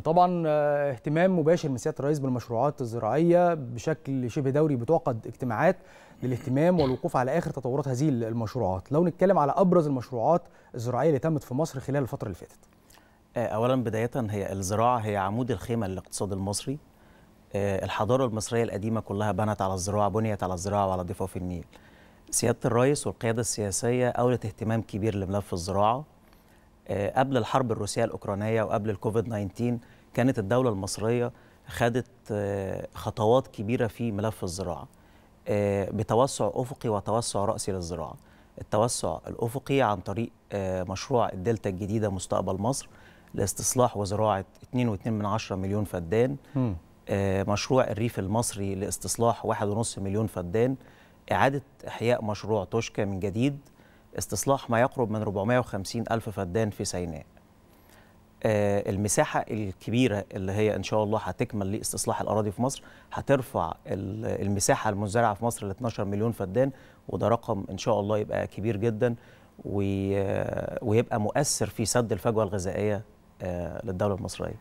طبعا آه، اهتمام مباشر من سياده الرئيس بالمشروعات الزراعيه بشكل شبه دوري بتعقد اجتماعات للاهتمام والوقوف على اخر تطورات هذه المشروعات لو نتكلم على ابرز المشروعات الزراعيه اللي تمت في مصر خلال الفتره اللي فاتت آه، اولا بدايه هي الزراعه هي عمود الخيمه للاقتصاد المصري آه، الحضاره المصريه القديمه كلها بنت على الزراعه بنيت على الزراعه وعلى ضفاف النيل سياده الرئيس والقياده السياسيه اولت اهتمام كبير لملف الزراعه آه، قبل الحرب الروسيه الاوكرانيه وقبل الكوفيد 19 كانت الدوله المصريه خدت آه، خطوات كبيره في ملف الزراعه آه، بتوسع افقي وتوسع راسي للزراعه التوسع الافقي عن طريق مشروع الدلتا الجديده مستقبل مصر لاستصلاح وزراعه 2.2 مليون فدان مشروع الريف المصري لاستصلاح 1.5 مليون فدان اعاده احياء مشروع توشكا من جديد استصلاح ما يقرب من 450 ألف فدان في سيناء آه، المساحة الكبيرة اللي هي إن شاء الله هتكمل لاستصلاح الأراضي في مصر هترفع المساحة المزرعة في مصر ل 12 مليون فدان وده رقم إن شاء الله يبقى كبير جدا ويبقى مؤثر في سد الفجوة الغذائية آه، للدولة المصرية